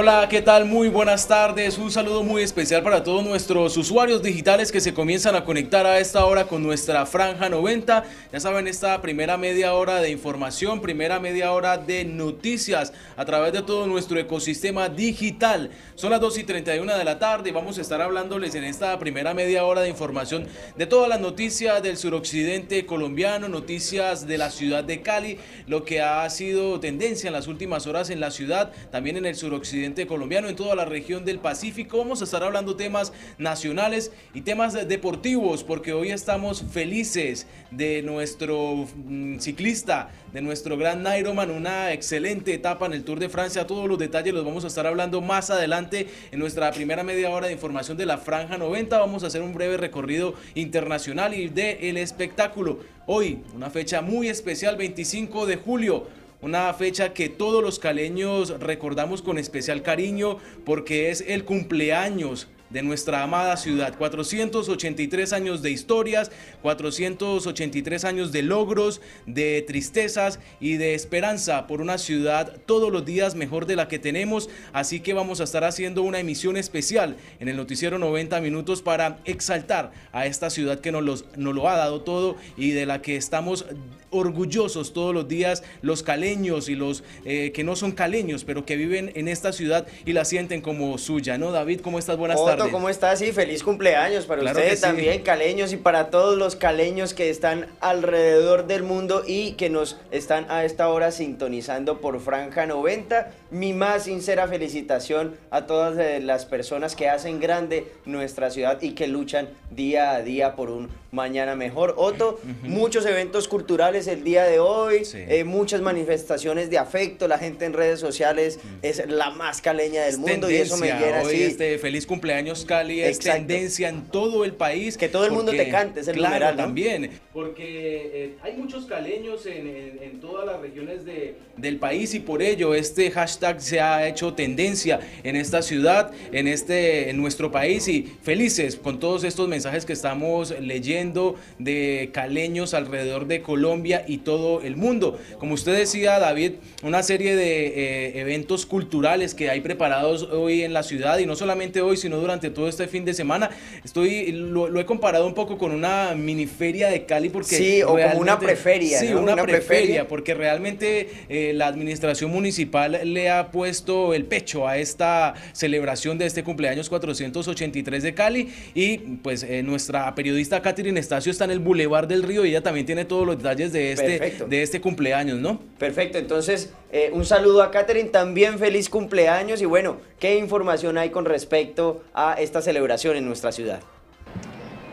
Hola, ¿qué tal? Muy buenas tardes. Un saludo muy especial para todos nuestros usuarios digitales que se comienzan a conectar a esta hora con nuestra franja 90. Ya saben, esta primera media hora de información, primera media hora de noticias a través de todo nuestro ecosistema digital. Son las 2 y 31 de la tarde y vamos a estar hablándoles en esta primera media hora de información de todas las noticias del suroccidente colombiano, noticias de la ciudad de Cali, lo que ha sido tendencia en las últimas horas en la ciudad, también en el suroccidente colombiano, en toda la región del Pacífico. Vamos a estar hablando temas nacionales y temas deportivos, porque hoy estamos felices de nuestro mm, ciclista, de nuestro gran Nairoman, una excelente etapa en el Tour de Francia. Todos los detalles los vamos a estar hablando más adelante en nuestra primera media hora de información de la Franja 90. Vamos a hacer un breve recorrido internacional y de el espectáculo. Hoy, una fecha muy especial, 25 de julio, una fecha que todos los caleños recordamos con especial cariño porque es el cumpleaños de nuestra amada ciudad. 483 años de historias, 483 años de logros, de tristezas y de esperanza por una ciudad todos los días mejor de la que tenemos. Así que vamos a estar haciendo una emisión especial en el noticiero 90 minutos para exaltar a esta ciudad que nos, los, lo ha dado todo y de la que estamos orgullosos todos los días los caleños y los eh, que no son caleños pero que viven en esta ciudad y la sienten como suya, ¿no? David, ¿cómo estás? Buenas tardes. ¿cómo estás? Sí, feliz cumpleaños para ustedes también, caleños, y para todos los caleños que están alrededor del mundo y que nos están a esta hora sintonizando por Franja 90. Mi más sincera felicitación a todas las personas que hacen grande nuestra ciudad y que luchan día a día por un mañana mejor. Otto, muchos eventos culturales el día de hoy, eh, muchas manifestaciones de afecto, la gente en redes sociales es la más caleña del mundo y eso me llena así. Este feliz cumpleaños Cali es tendencia en todo el país. Que todo el mundo te cante, es el claro, también. Porque eh, hay muchos caleños en, todas las regiones del país y por ello este hashtag se ha hecho tendencia en esta ciudad, en, este, en nuestro país y felices con todos estos mensajes que estamos leyendo de caleños alrededor de Colombia y todo el mundo. Como usted decía, David, una serie de eh, eventos culturales que hay preparados hoy en la ciudad y no solamente hoy, sino durante todo este fin de semana. Estoy, lo, he comparado un poco con una mini feria de Cali porque... Sí, o como una preferia. Sí, una, preferia, porque realmente eh, la administración municipal le ha puesto el pecho a esta celebración de este cumpleaños 483 de Cali y pues eh, nuestra periodista Catherine Estacio está en el Boulevard del Río y ella también tiene todos los detalles de este, de este cumpleaños, ¿no? Perfecto, entonces eh, un saludo a Catherine, también feliz cumpleaños y bueno, ¿qué información hay con respecto a esta celebración en nuestra ciudad.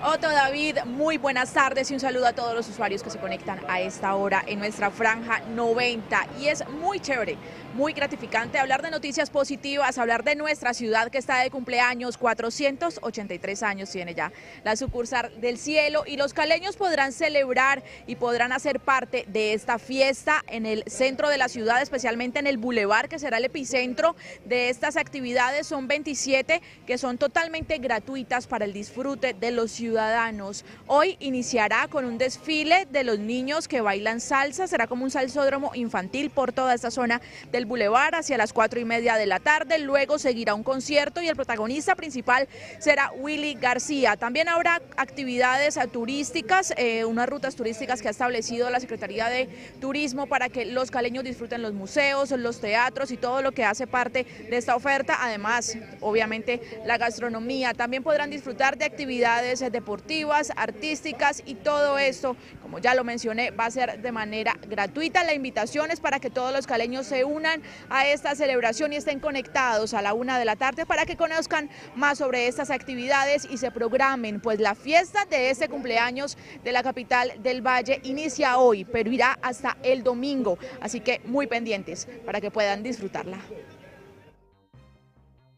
Otto David, muy buenas tardes y un saludo a todos los usuarios que se conectan a esta hora en nuestra franja 90. Y es muy chévere muy gratificante hablar de noticias positivas, hablar de nuestra ciudad que está de cumpleaños, 483 años tiene ya la sucursal del cielo y los caleños podrán celebrar y podrán hacer parte de esta fiesta en el centro de la ciudad, especialmente en el bulevar que será el epicentro de estas actividades. Son 27 que son totalmente gratuitas para el disfrute de los ciudadanos. Hoy iniciará con un desfile de los niños que bailan salsa, será como un salsódromo infantil por toda esta zona del Boulevard hacia las cuatro y media de la tarde. Luego seguirá un concierto y el protagonista principal será Willy García. También habrá actividades turísticas, eh, unas rutas turísticas que ha establecido la Secretaría de Turismo para que los caleños disfruten los museos, los teatros y todo lo que hace parte de esta oferta. Además, obviamente, la gastronomía. También podrán disfrutar de actividades deportivas, artísticas y todo esto, como ya lo mencioné, va a ser de manera gratuita. La invitación es para que todos los caleños se unan a esta celebración y estén conectados a la una de la tarde para que conozcan más sobre estas actividades y se programen, pues la fiesta de este cumpleaños de la capital del Valle inicia hoy, pero irá hasta el domingo, así que muy pendientes para que puedan disfrutarla.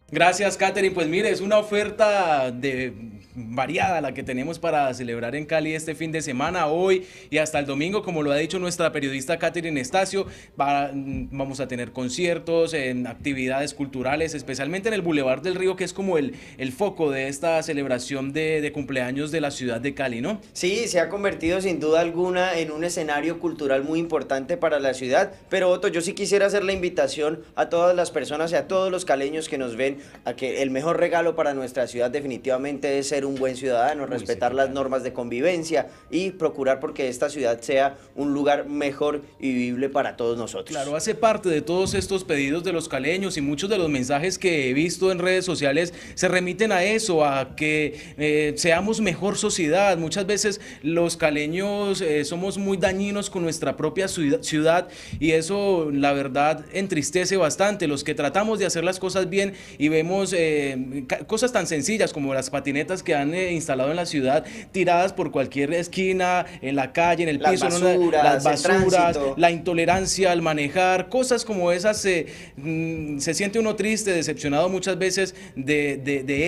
Gracias, Katherine. Pues mire, es una oferta de variada la que tenemos para celebrar en Cali este fin de semana, hoy y hasta el domingo, como lo ha dicho nuestra periodista Katherine Estacio, vamos a tener conciertos, en actividades culturales, especialmente en el Boulevard del Río, que es como el, el foco de esta celebración de, cumpleaños de la ciudad de Cali, ¿no? Sí, se ha convertido sin duda alguna en un escenario cultural muy importante para la ciudad, pero Otto, yo sí quisiera hacer la invitación a todas las personas y a todos los caleños que nos ven a que el mejor regalo para nuestra ciudad definitivamente es ser un buen ciudadano, respetar las normas de convivencia y procurar porque esta ciudad sea un lugar mejor y vivible para todos nosotros. Claro, hace parte de todos estos pedidos de los caleños y muchos de los mensajes que he visto en redes sociales se remiten a eso, a que eh, seamos mejor sociedad. Muchas veces los caleños eh, somos muy dañinos con nuestra propia ciudad y eso la verdad entristece bastante. Los que tratamos de hacer las cosas bien y vemos eh, cosas tan sencillas como las patinetas que han eh, instalado en la ciudad, tiradas por cualquier esquina, en la calle, en el piso, las basuras, la intolerancia al manejar, cosas como esas, eh, mm, se siente uno triste, decepcionado muchas veces de,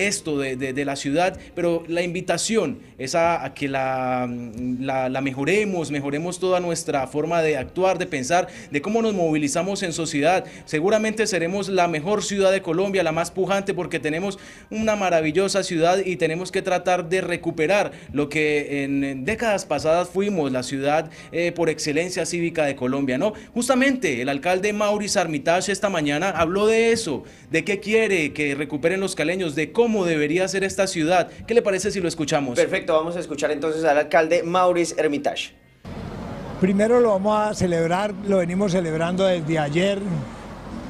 esto, de, la ciudad, pero la invitación es a, que mm, la mejoremos, mejoremos toda nuestra forma de actuar, de pensar, de cómo nos movilizamos en sociedad. Seguramente seremos la mejor ciudad de Colombia, la más pujante porque tenemos una maravillosa ciudad y tenemos que tratar de recuperar lo que en, décadas pasadas fuimos la ciudad eh, por excelencia cívica de Colombia, ¿no? Justamente el alcalde Maurice Armitage esta mañana habló de eso, de qué quiere que recuperen los caleños, de cómo debería ser esta ciudad. ¿Qué le parece si lo escuchamos? Perfecto, vamos a escuchar entonces al alcalde Maurice Hermitage. Primero lo vamos a celebrar, lo venimos celebrando desde ayer,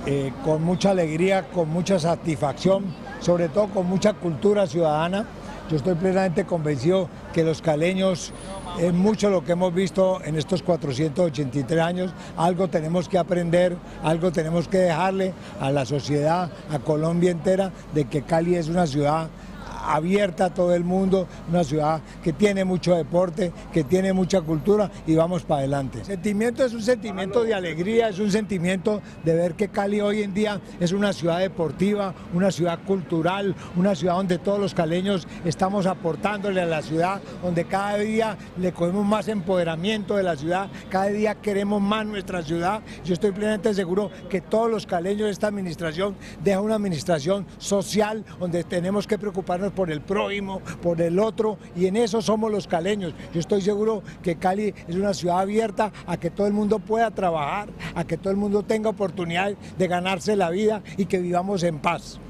eh, con mucha alegría, con mucha satisfacción, sobre todo con mucha cultura ciudadana. Yo estoy plenamente convencido que los caleños, es eh, mucho lo que hemos visto en estos 483 años, algo tenemos que aprender, algo tenemos que dejarle a la sociedad, a Colombia entera, de que Cali es una ciudad abierta a todo el mundo, una ciudad que tiene mucho deporte, que tiene mucha cultura y vamos para adelante. El sentimiento es un sentimiento de alegría, es un sentimiento de ver que Cali hoy en día es una ciudad deportiva, una ciudad cultural, una ciudad donde todos los caleños estamos aportándole a la ciudad, donde cada día le cogemos más empoderamiento de la ciudad, cada día queremos más nuestra ciudad. Yo estoy plenamente seguro que todos los caleños de esta administración deja una administración social donde tenemos que preocuparnos por el prójimo, por el otro, y en eso somos los caleños. Yo estoy seguro que Cali es una ciudad abierta a que todo el mundo pueda trabajar, a que todo el mundo tenga oportunidad de ganarse la vida y que vivamos en paz.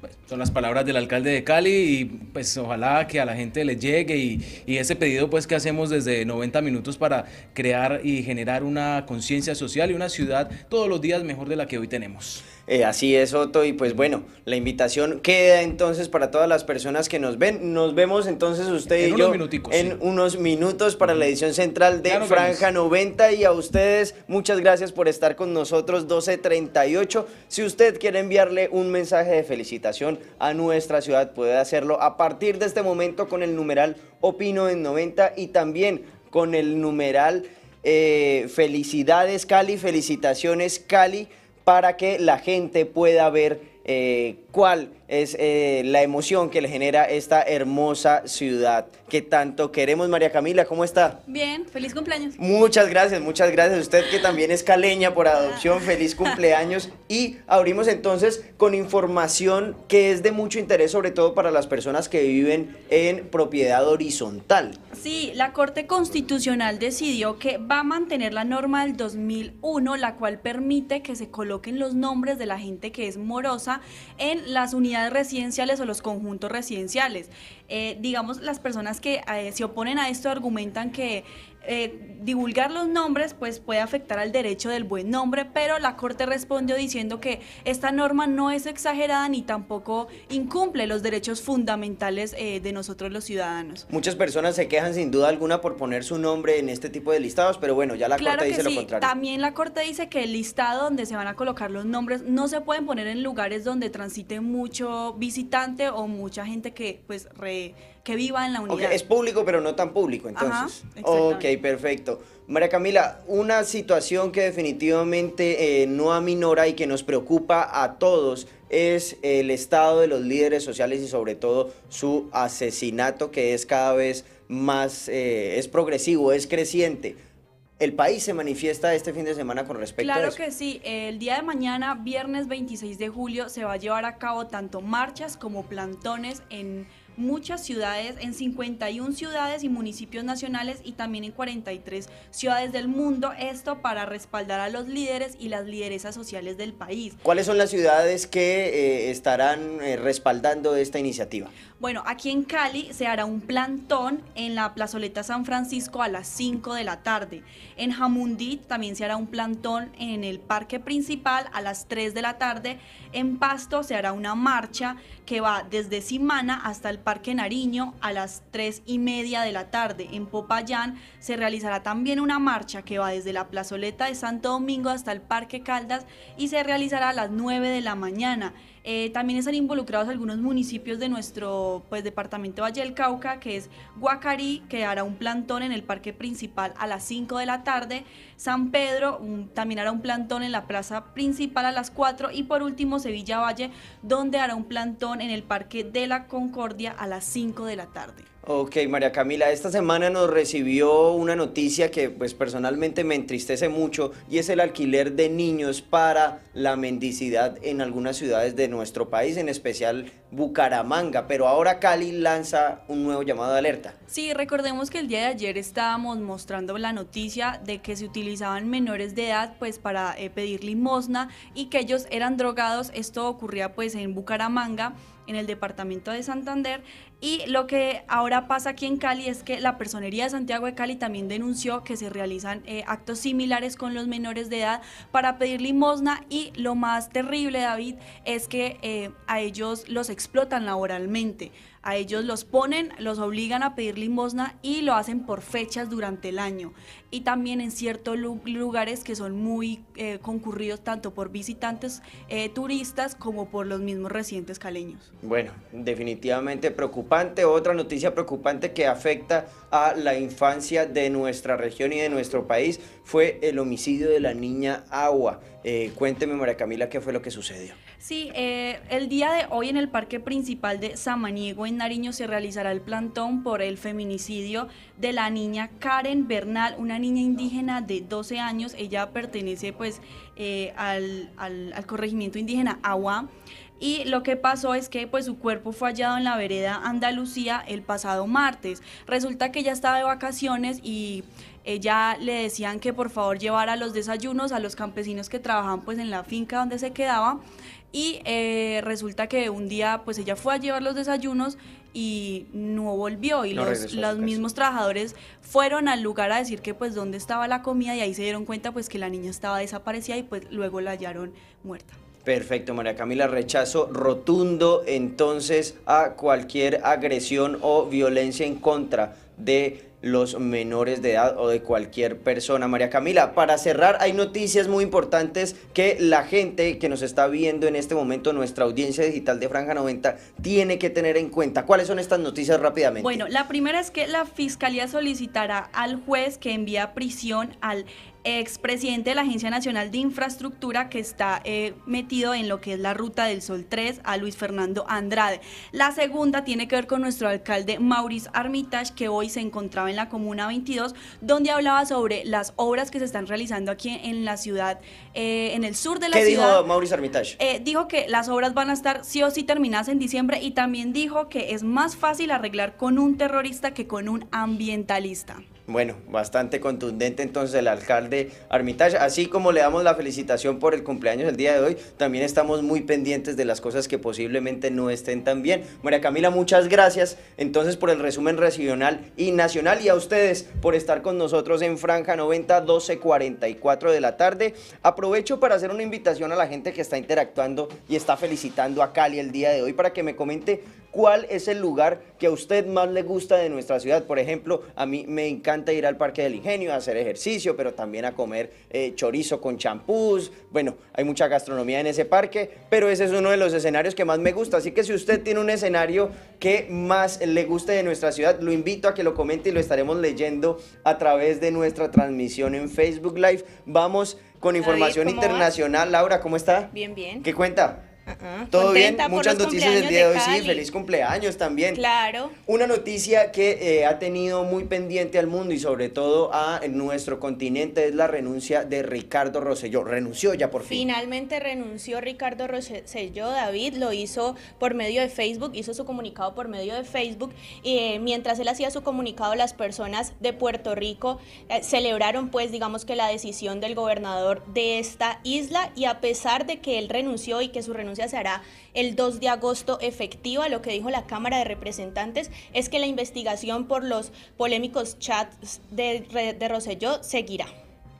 Pues, son las palabras del alcalde de Cali y pues ojalá que a la gente le llegue y, y ese pedido pues que hacemos desde 90 minutos para crear y generar una conciencia social y una ciudad todos los días mejor de la que hoy tenemos. Eh, así es, Otto. Y pues bueno, la invitación queda entonces para todas las personas que nos ven. Nos vemos entonces usted en y yo en unos minutos para la edición central de Franja 90. Y a ustedes, muchas gracias por estar con nosotros, 1238. Si usted quiere enviarle un mensaje de felicitación a nuestra ciudad, puede hacerlo a partir de este momento con el numeral Opino en 90 y también con el numeral eh, Felicidades Cali, felicitaciones Cali para que la gente pueda ver eh, cuál es eh, la emoción que le genera esta hermosa ciudad que tanto queremos. María Camila, ¿cómo está? Bien, feliz cumpleaños. Muchas gracias, muchas gracias. Usted que también es caleña por ah. adopción, feliz cumpleaños. Y abrimos entonces con información que es de mucho interés, sobre todo para las personas que viven en propiedad horizontal. Sí, la Corte Constitucional decidió que va a mantener la norma del 2001, la cual permite que se coloquen los nombres de la gente que es morosa en las unidades residenciales o los conjuntos residenciales. Eh, digamos, las personas que eh, se oponen a esto argumentan que eh, divulgar los nombres pues puede afectar al derecho del buen nombre, pero la Corte respondió diciendo que esta norma no es exagerada ni tampoco incumple los derechos fundamentales eh, de nosotros los ciudadanos. Muchas personas se quejan sin duda alguna por poner su nombre en este tipo de listados, pero bueno, ya la Corte dice lo contrario. También la Corte dice que el listado donde se van a colocar los nombres no se pueden poner en lugares donde transite mucho visitante o mucha gente que pues re que viva en la unidad. es público, pero no tan público, entonces. Ajá, ok, perfecto. María Camila, una situación que definitivamente eh, no aminora y que nos preocupa a todos es el estado de los líderes sociales y sobre todo su asesinato que es cada vez más, eh, es progresivo, es creciente. El país se manifiesta este fin de semana con respecto a eso. Claro que sí. El día de mañana, viernes 26 de julio, se va a llevar a cabo tanto marchas como plantones en muchas ciudades, en 51 ciudades y municipios nacionales y también en 43 ciudades del mundo, esto para respaldar a los líderes y las lideresas sociales del país. ¿Cuáles son las ciudades que eh, estarán eh, respaldando esta iniciativa? Bueno, aquí en Cali se hará un plantón en la plazoleta San Francisco a las 5 de la tarde. En Jamundí también se hará un plantón en el parque principal a las 3 de la tarde. En Pasto se hará una marcha que va desde Simana hasta el parque Nariño a las 3 y media de la tarde. En Popayán se realizará también una marcha que va desde la plazoleta de Santo Domingo hasta el parque Caldas y se realizará a las 9 de la mañana. Eh, también están involucrados algunos municipios de nuestro pues, departamento Valle del Cauca, que es Guacarí, que hará un plantón en el parque principal a las 5 de la tarde, San Pedro también hará un plantón en la plaza principal a las 4 y por último Sevilla Valle, donde hará un plantón en el parque de la Concordia a las 5 de la tarde. Ok, María Camila, esta semana nos recibió una noticia que pues personalmente me entristece mucho y es el alquiler de niños para la mendicidad en algunas ciudades de nuestro país, en especial Bucaramanga, pero ahora Cali lanza un nuevo llamado de alerta. Sí, recordemos que el día de ayer estábamos mostrando la noticia de que se utilizaban menores de edad pues para eh, pedir limosna y que ellos eran drogados, esto ocurría pues en Bucaramanga en el departamento de Santander. Y lo que ahora pasa aquí en Cali es que la Personería de Santiago de Cali también denunció que se realizan eh, actos similares con los menores de edad para pedir limosna y lo más terrible, David, es que eh, a ellos los explotan laboralmente. A ellos los ponen, los obligan a pedir limosna y lo hacen por fechas durante el año. Y también en ciertos lugares que son muy eh, concurridos tanto por visitantes eh, turistas como por los mismos residentes caleños. Bueno, definitivamente preocupante. Otra noticia preocupante que afecta a la infancia de nuestra región y de nuestro país fue el homicidio de la niña Agua. Eh, cuénteme, María Camila, qué fue lo que sucedió. Sí, eh, el día de hoy en el Parque Principal de Samaniego, en Nariño, se realizará el plantón por el feminicidio de la niña Karen Bernal, una niña indígena de 12 años. Ella pertenece pues eh, al, corregimiento indígena Agua. Y lo que pasó es que pues, su cuerpo fue hallado en la vereda Andalucía el pasado martes. Resulta que ella estaba de vacaciones y ella le decían que por favor llevara los desayunos a los campesinos que trabajaban pues, en la finca donde se quedaba y eh, resulta que un día pues ella fue a llevar los desayunos y no volvió y los, los mismos trabajadores fueron al lugar a decir que pues dónde estaba la comida y ahí se dieron cuenta pues que la niña estaba desaparecida y pues luego la hallaron muerta. Perfecto, María Camila, rechazo rotundo entonces a cualquier agresión o violencia en contra de los menores de edad o de cualquier persona. María Camila, para cerrar, hay noticias muy importantes que la gente que nos está viendo en este momento, nuestra audiencia digital de Franja 90, tiene que tener en cuenta. ¿Cuáles son estas noticias rápidamente? Bueno, la primera es que la Fiscalía solicitará al juez que envía a prisión al expresidente de la Agencia Nacional de Infraestructura que está eh, metido en lo que es la Ruta del Sol 3 a Luis Fernando Andrade. La segunda tiene que ver con nuestro alcalde Maurice Armitage que hoy se encontraba en la Comuna 22 donde hablaba sobre las obras que se están realizando aquí en la ciudad, eh, en el sur de la ciudad. ¿Qué dijo Maurice Armitage? Eh, dijo que las obras van a estar sí o sí terminadas en diciembre y también dijo que es más fácil arreglar con un terrorista que con un ambientalista. Bueno, bastante contundente entonces el alcalde Armitage. Así como le damos la felicitación por el cumpleaños el día de hoy, también estamos muy pendientes de las cosas que posiblemente no estén tan bien. María Camila, muchas gracias entonces por el resumen regional y nacional y a ustedes por estar con nosotros en Franja 90 12.44 de la tarde. Aprovecho para hacer una invitación a la gente que está interactuando y está felicitando a Cali el día de hoy para que me comente cuál es el lugar que a usted más le gusta de nuestra ciudad. Por ejemplo, a mí me encanta ir al Parque del Ingenio a hacer ejercicio, pero también a comer eh, chorizo con champús. Bueno, hay mucha gastronomía en ese parque, pero ese es uno de los escenarios que más me gusta. Así que si usted tiene un escenario que más le guste de nuestra ciudad, lo invito a que lo comente y lo estaremos leyendo a través de nuestra transmisión en Facebook Live. Vamos con información internacional. Laura, ¿cómo está? Bien, bien. ¿Qué cuenta? Todo bien, muchas noticias del día de, hoy, sí, feliz cumpleaños también. Claro. Una noticia que eh, ha tenido muy pendiente al mundo y sobre todo a nuestro continente es la renuncia de Ricardo Rosselló. Renunció ya por fin. Finalmente renunció Ricardo Rosselló, David lo hizo por medio de Facebook, hizo su comunicado por medio de Facebook y eh, mientras él hacía su comunicado las personas de Puerto Rico eh, celebraron pues digamos que la decisión del gobernador de esta isla y a pesar de que él renunció y que su renuncia se hará el 2 de agosto efectiva. Lo que dijo la Cámara de Representantes es que la investigación por los polémicos chats de, de Roselló seguirá.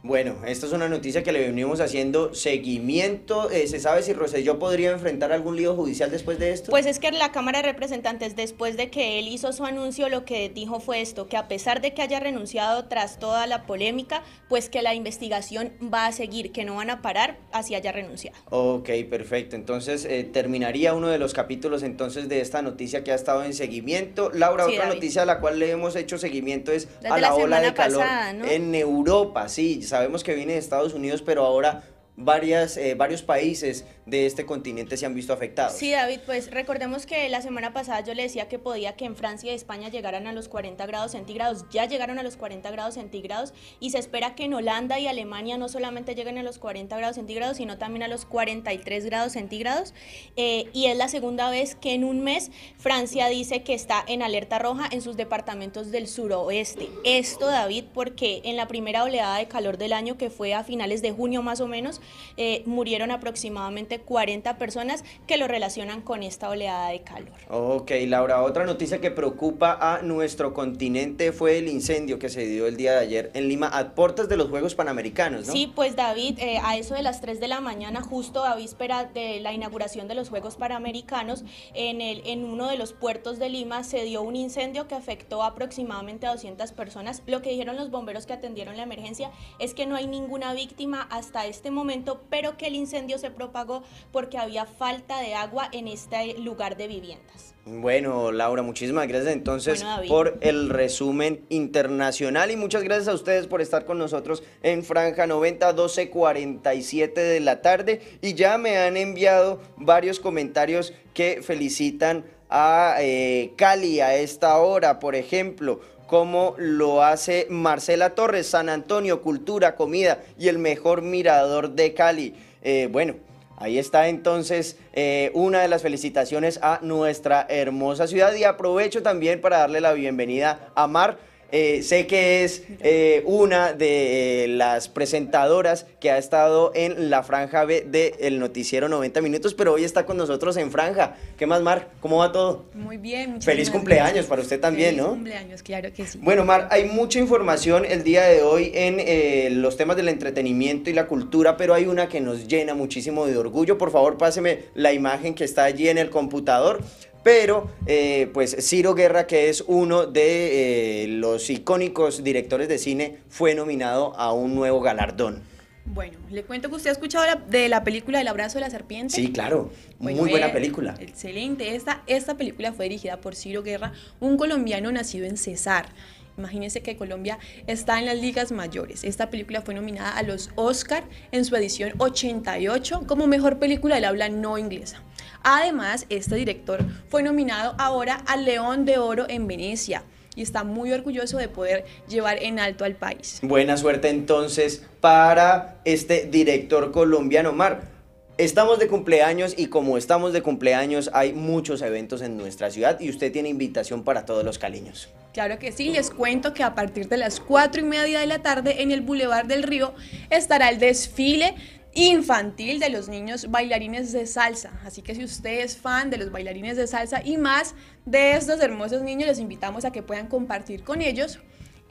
Bueno, esta es una noticia que le venimos haciendo seguimiento. Eh, ¿Se sabe si Roselló podría enfrentar algún lío judicial después de esto? Pues es que en la Cámara de Representantes, después de que él hizo su anuncio, lo que dijo fue esto, que a pesar de que haya renunciado tras toda la polémica, pues que la investigación va a seguir, que no van a parar así haya renunciado. Ok, perfecto. Entonces eh, terminaría uno de los capítulos entonces de esta noticia que ha estado en seguimiento. Laura, otra noticia a la cual le hemos hecho seguimiento es a la, ola de calor en Europa, sí sabemos que viene de Estados Unidos, pero ahora varias, eh, varios países de este continente se han visto afectados. Sí, David, pues recordemos que la semana pasada yo le decía que podía que en Francia y España llegaran a los 40 grados centígrados, ya llegaron a los 40 grados centígrados y se espera que en Holanda y Alemania no solamente lleguen a los 40 grados centígrados, sino también a los 43 grados centígrados. Eh, y es la segunda vez que en un mes Francia dice que está en alerta roja en sus departamentos del suroeste. Esto, David, porque en la primera oleada de calor del año, que fue a finales de junio más o menos, eh, murieron aproximadamente 40 personas que lo relacionan con esta oleada de calor. Ok, Laura, otra noticia que preocupa a nuestro continente fue el incendio que se dio el día de ayer en Lima a puertas de los Juegos Panamericanos, ¿no? Sí, pues David, eh, a eso de las 3 de la mañana, justo a víspera de la inauguración de los Juegos Panamericanos, en, el, en uno de los puertos de Lima se dio un incendio que afectó aproximadamente a 200 personas. Lo que dijeron los bomberos que atendieron la emergencia es que no hay ninguna víctima hasta este momento, pero que el incendio se propagó porque había falta de agua en este lugar de viviendas. Bueno, Laura, muchísimas gracias entonces por el resumen internacional y muchas gracias a ustedes por estar con nosotros en Franja 90, 12.47 de la tarde. Y ya me han enviado varios comentarios que felicitan a eh, Cali a esta hora, por ejemplo como lo hace Marcela Torres, San Antonio, Cultura, Comida y el mejor mirador de Cali. Eh, bueno, Ahí está entonces eh, una de las felicitaciones a nuestra hermosa ciudad y aprovecho también para darle la bienvenida a Mar. Eh, sé que es eh, una de eh, las presentadoras que ha estado en la franja B del noticiero 90 minutos, pero hoy está con nosotros en franja. ¿Qué más, Mar? ¿Cómo va todo? Muy bien. Feliz cumpleaños para usted también, Feliz ¿no? cumpleaños, claro que sí. Bueno, Mar, hay mucha información el día de hoy en los temas del entretenimiento y la cultura, pero hay una que nos llena muchísimo de orgullo. Por favor, páseme la imagen que está allí en el computador. Pero, eh, pues, Ciro Guerra, que es uno de eh, los icónicos directores de cine, fue nominado a un nuevo galardón. Bueno, le cuento que usted ha escuchado de la película El abrazo de la serpiente. Sí, claro, muy buena eh, película. Excelente, esta, esta película fue dirigida por Ciro Guerra, un colombiano nacido en Cesar. Imagínense que Colombia está en las ligas mayores. Esta película fue nominada a los Oscar en su edición 88 como mejor película del habla no inglesa. Además, este director fue nominado ahora al León de Oro en Venecia y está muy orgulloso de poder llevar en alto al país. Buena suerte entonces para este director colombiano, Mar. Estamos de cumpleaños y como estamos de cumpleaños hay muchos eventos en nuestra ciudad y usted tiene invitación para todos los caliños. Claro que sí, les cuento que a partir de las 4 y media de la tarde en el Boulevard del Río estará el desfile infantil de los niños bailarines de salsa. Así que si usted es fan de los bailarines de salsa y más de estos hermosos niños, les invitamos a que puedan compartir con ellos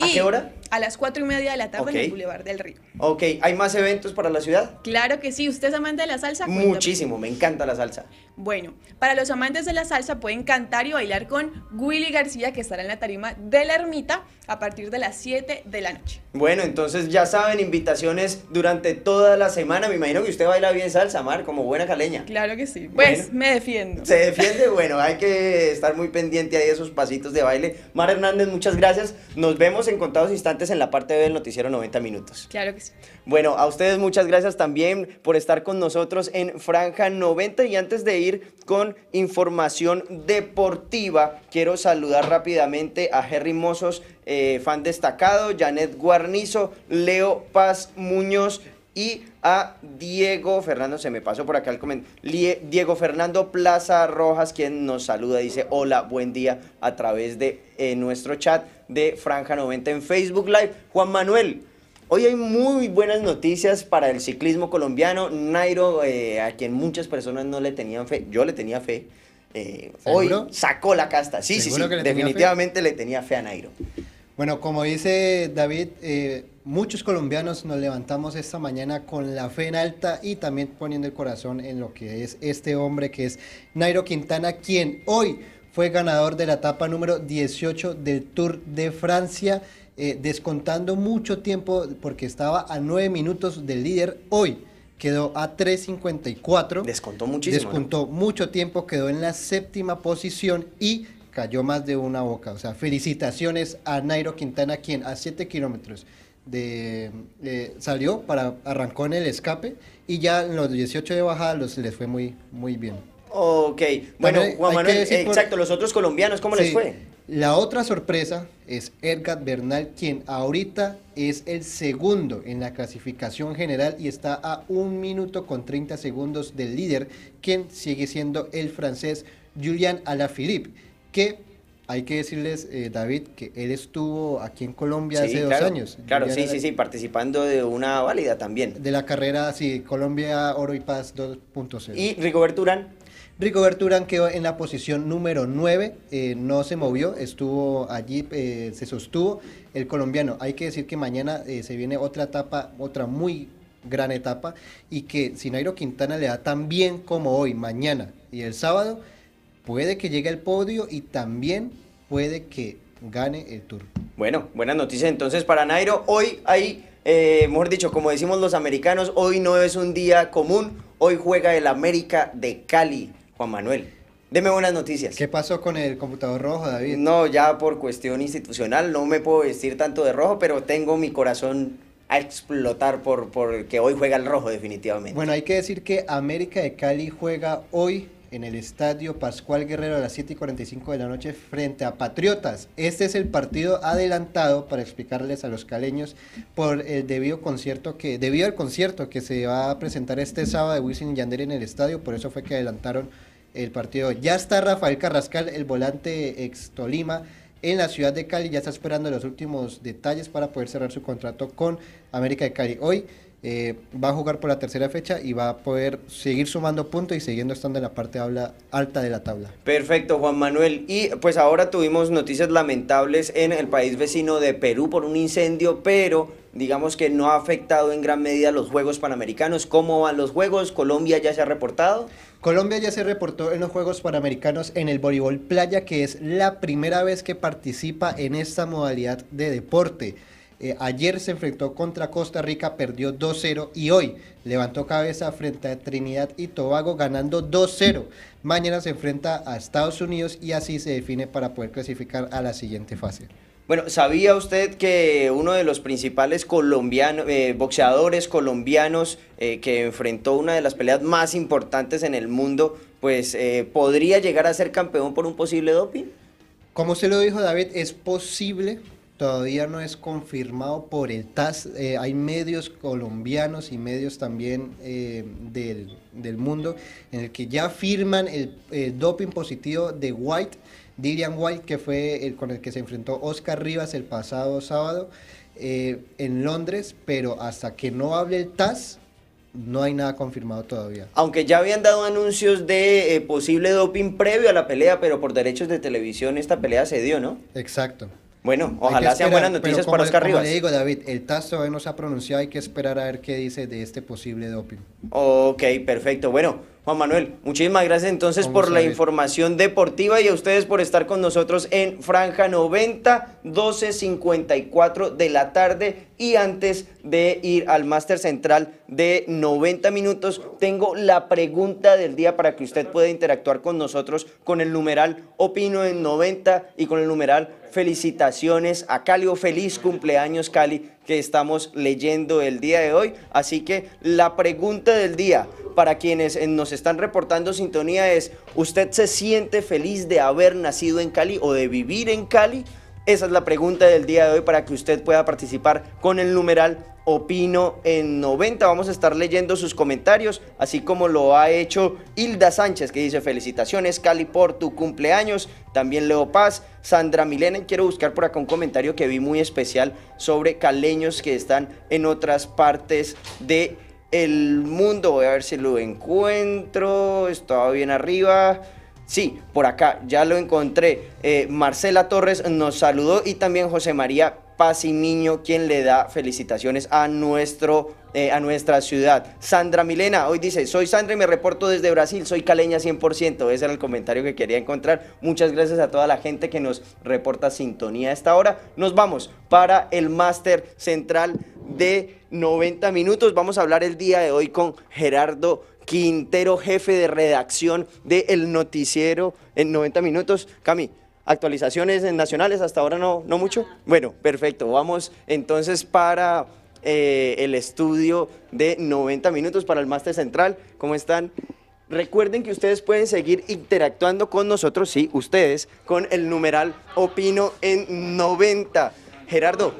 ¿A qué hora? A las cuatro y media de la tarde en el Boulevard del Río. Ok, ¿hay más eventos para la ciudad? Claro que sí. ¿Usted es amante de la salsa? Muchísimo, me encanta la salsa. Bueno, para los amantes de la salsa pueden cantar y bailar con Willy García que estará en la tarima de la ermita a partir de las 7 de la noche. Bueno, entonces ya saben, invitaciones durante toda la semana. Me imagino que usted baila bien salsa, Mar, como buena caleña. Claro que sí. Pues me defiendo. Se defiende, bueno, hay que estar muy pendiente ahí de esos pasitos de baile. Mar Hernández, muchas gracias. Nos vemos en contados instantes en la parte del noticiero 90 minutos. Claro que sí. Bueno, a ustedes muchas gracias también por estar con nosotros en Franja 90 y antes de ir con información deportiva, quiero saludar rápidamente a Jerry Mozos, eh, fan destacado, Janet Guarnizo, Leo Paz Muñoz y a Diego Fernando, se me pasó por acá el comentario, Diego Fernando Plaza Rojas, quien nos saluda, dice hola, buen día a través de eh, nuestro chat de Franja 90 en Facebook Live. Juan Manuel, Hoy hay muy buenas noticias para el ciclismo colombiano. Nairo, eh, a quien muchas personas no le tenían fe, yo le tenía fe, eh, hoy sacó la casta. Sí, sí, sí, definitivamente le tenía fe a Nairo. Bueno, como dice David, eh, muchos colombianos nos levantamos esta mañana con la fe en alta y también poniendo el corazón en lo que es este hombre que es Nairo Quintana, quien hoy fue ganador de la etapa número 18 del Tour de Francia. Eh, descontando mucho tiempo porque estaba a 9 minutos del líder hoy. Quedó a 3.54. Descontó muchísimo. Descontó mucho tiempo, quedó en la séptima posición y cayó más de una boca. O sea, felicitaciones a Nairo Quintana, quien a 7 kilómetros de, eh, salió, para, arrancó en el escape y ya en los 18 de bajada los, les fue muy, muy bien. Ok, bueno, Juan Manuel, exacto, los otros colombianos, ¿cómo les fue? La otra sorpresa es Edgar Bernal, quien ahorita es el segundo en la clasificación general y está a un minuto con 30 segundos del líder, quien sigue siendo el francés Julian Alaphilippe, que hay que decirles, eh, David, que él estuvo aquí en Colombia hace dos años. Claro, sí, sí, sí, participando de una válida también. De la carrera, sí, Colombia Oro y Paz 2.0. Y Rigoberto Urán, Rico Berturán quedó en la posición número 9, eh, no se movió, estuvo allí, eh, se sostuvo el colombiano. Hay que decir que mañana eh, se viene otra etapa, otra muy gran etapa, y que si Nairo Quintana le da tan bien como hoy, mañana y el sábado, puede que llegue al podio y también puede que gane el Tour. Bueno, buenas noticias entonces para Nairo. Hoy hay, mejor dicho, como decimos los americanos, hoy no es un día común. Hoy juega el América de Cali. Juan Manuel. Deme buenas noticias. ¿Qué pasó con el computador rojo, David? No, ya por cuestión institucional no me puedo vestir tanto de rojo, pero tengo mi corazón a explotar por que hoy juega el rojo definitivamente. Bueno, hay que decir que América de Cali juega hoy en el estadio Pascual Guerrero a las 7 y 45 de la noche frente a Patriotas. Este es el partido adelantado para explicarles a los caleños por el debido concierto que, debido al concierto que se va a presentar este sábado de Wilson y en el estadio, por eso fue que adelantaron el partido. Ya está Rafael Carrascal, el volante ex Tolima, en la ciudad de Cali. Ya está esperando los últimos detalles para poder cerrar su contrato con América de Cali. Hoy eh, va a jugar por la tercera fecha y va a poder seguir sumando puntos y siguiendo estando en la parte alta de la tabla. Perfecto, Juan Manuel. Y pues ahora tuvimos noticias lamentables en el país vecino de Perú por un incendio, pero digamos que no ha afectado en gran medida los Juegos Panamericanos. ¿Cómo van los Juegos? ¿Colombia ya se ha reportado? Colombia ya se reportó en los Juegos Panamericanos en el voleibol playa, que es la primera vez que participa en esta modalidad de deporte. Eh, ayer se enfrentó contra Costa Rica, perdió 2-0 y hoy levantó cabeza frente a Trinidad y Tobago ganando 2-0. Mañana se enfrenta a Estados Unidos y así se define para poder clasificar a la siguiente fase. Bueno, ¿sabía usted que uno de los principales colombianos, eh, boxeadores colombianos eh, que enfrentó una de las peleas más importantes en el mundo, pues podría llegar a ser campeón por un posible doping? Como se lo dijo David, es posible todavía no es confirmado por el TAS. Eh, hay medios colombianos y medios también eh, del, mundo en el que ya firman el, eh, doping positivo de White, Dillian White, que fue el con el que se enfrentó Oscar Rivas el pasado sábado en Londres, pero hasta que no hable el TAS, no hay nada confirmado todavía. Aunque ya habían dado anuncios de posible doping previo a la pelea, pero por derechos de televisión esta pelea se dio, ¿no? Exacto. Bueno, ojalá sean buenas noticias para Oscar Rivas. le digo, David, el TAS todavía no se ha pronunciado, hay que esperar a ver qué dice de este posible doping. Ok, perfecto. Bueno, Juan Manuel, muchísimas gracias entonces por la información deportiva y a ustedes por estar con nosotros en Franja 90, 12.54 de la tarde y antes de ir al máster central de 90 minutos, tengo la pregunta del día para que usted pueda interactuar con nosotros con el numeral Opino en 90 y con el numeral felicitaciones a Cali o feliz cumpleaños Cali que estamos leyendo el día de hoy. Así que la pregunta del día, para quienes eh, nos están reportando sintonía es, ¿usted se siente feliz de haber nacido en Cali o de vivir en Cali? Esa es la pregunta del día de hoy para que usted pueda participar con el numeral Opino en 90. Vamos a estar leyendo sus comentarios, así como lo ha hecho Hilda Sánchez, que dice felicitaciones Cali por tu cumpleaños. También Leo Paz, Sandra Milena, quiero buscar por acá un comentario que vi muy especial sobre caleños que están en otras partes de el mundo, voy a ver si lo encuentro, estaba bien arriba. Sí, por acá, ya lo encontré. Eh, Marcela Torres nos saludó y también José María Paz Niño, quien le da felicitaciones a, nuestro, eh, a nuestra ciudad. Sandra Milena, hoy dice, soy Sandra y me reporto desde Brasil, soy caleña 100%. Ese era el comentario que quería encontrar. Muchas gracias a toda la gente que nos reporta sintonía a esta hora. Nos vamos para el máster central de 90 minutos. Vamos a hablar el día de hoy con Gerardo Quintero, jefe de redacción de El Noticiero en 90 minutos. Cami, actualizaciones nacionales, hasta ahora no, no mucho. Bueno, perfecto. Vamos entonces para eh, el estudio de 90 minutos para el Máster Central. ¿Cómo están? Recuerden que ustedes pueden seguir interactuando con nosotros, sí, ustedes, con el numeral Opino en 90. Gerardo,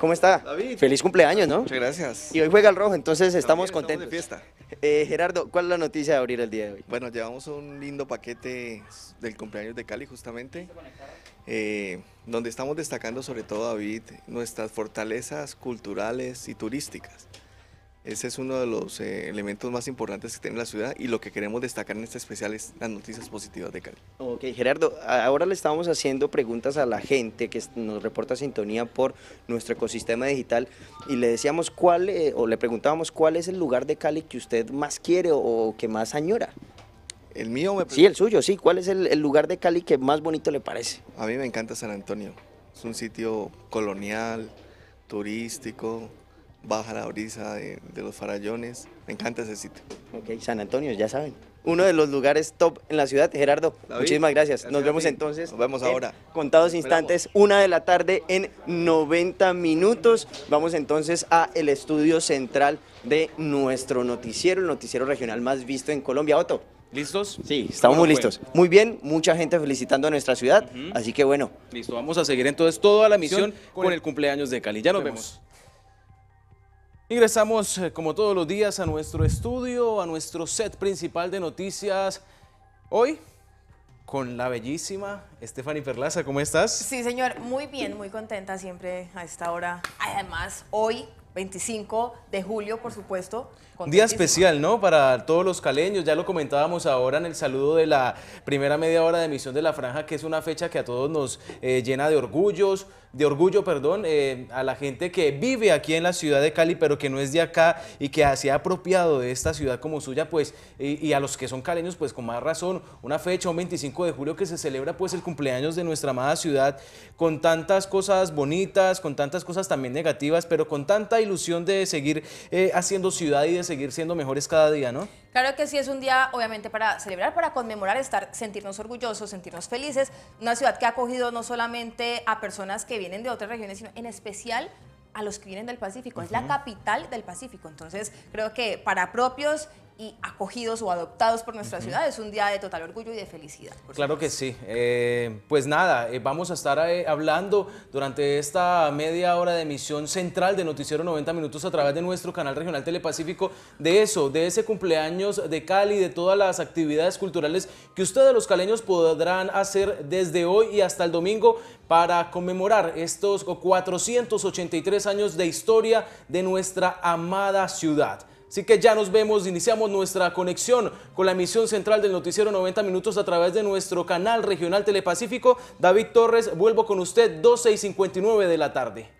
¿Cómo está? David. Feliz cumpleaños, ¿no? Muchas gracias. Y hoy juega el rojo, entonces estamos contentos. de fiesta. Eh, Gerardo, ¿cuál es la noticia de abrir el día de hoy? Bueno, llevamos un lindo paquete del cumpleaños de Cali, justamente, eh, donde estamos destacando sobre todo, David, nuestras fortalezas culturales y turísticas. Ese es uno de los eh, elementos más importantes que tiene la ciudad y lo que queremos destacar en este especial es las noticias positivas de Cali. Ok, Gerardo, ahora le estábamos haciendo preguntas a la gente que nos reporta sintonía por nuestro ecosistema digital y le decíamos cuál, eh, o le preguntábamos cuál es el lugar de Cali que usted más quiere o, que más añora. El mío me... Sí, el suyo, sí. ¿Cuál es el, el lugar de Cali que más bonito le parece? A mí me encanta San Antonio. Es un sitio colonial, turístico, baja la brisa de, los farallones. Me encanta ese sitio. Ok, San Antonio, ya saben. Uno de los lugares top en la ciudad, Gerardo. muchísimas gracias. Nos vemos entonces. Nos vemos ahora. Contados instantes, una de la tarde en 90 minutos. Vamos entonces a el estudio central de nuestro noticiero, el noticiero regional más visto en Colombia. Otto. ¿Listos? Sí, estamos muy listos. Pues. Muy bien, mucha gente felicitando a nuestra ciudad, así que bueno. Listo, vamos a seguir entonces toda la misión con, el cumpleaños de Cali. Ya nos, vemos. Ingresamos, eh, como todos los días, a nuestro estudio, a nuestro set principal de noticias. Hoy, con la bellísima Stephanie Perlaza, ¿cómo estás? Sí, señor, muy bien, muy contenta siempre a esta hora. Además, hoy, 25 de julio, por supuesto. día especial, ¿no? Para todos los caleños, ya lo comentábamos ahora en el saludo de la primera media hora de emisión de La Franja, que es una fecha que a todos nos eh, llena de orgullos, de orgullo, perdón, eh, a la gente que vive aquí en la ciudad de Cali, pero que no es de acá y que se ha apropiado de esta ciudad como suya, pues, y, a los que son caleños, pues con más razón, una fecha, un 25 de julio que se celebra pues el cumpleaños de nuestra amada ciudad, con tantas cosas bonitas, con tantas cosas también negativas, pero con tanta ilusión de seguir eh, haciendo ciudad y de seguir siendo mejores cada día, ¿no? Claro que sí, es un día obviamente para celebrar, para conmemorar, estar, sentirnos orgullosos, sentirnos felices. Una ciudad que ha acogido no solamente a personas que vienen de otras regiones, sino en especial a los que vienen del Pacífico. Es la capital del Pacífico. Entonces, creo que para propios y acogidos o adoptados por nuestra ciudad. Es un día de total orgullo y de felicidad. Claro que sí. Eh, pues nada, eh, vamos a estar eh, hablando durante esta media hora de emisión central de Noticiero 90 Minutos a través de nuestro canal regional Telepacífico de eso, de ese cumpleaños de Cali, de todas las actividades culturales que ustedes los caleños podrán hacer desde hoy y hasta el domingo para conmemorar estos 483 años de historia de nuestra amada ciudad. Así que ya nos vemos, iniciamos nuestra conexión con la emisión central del noticiero 90 minutos a través de nuestro canal regional Telepacífico. David Torres, vuelvo con usted 12 59 de la tarde.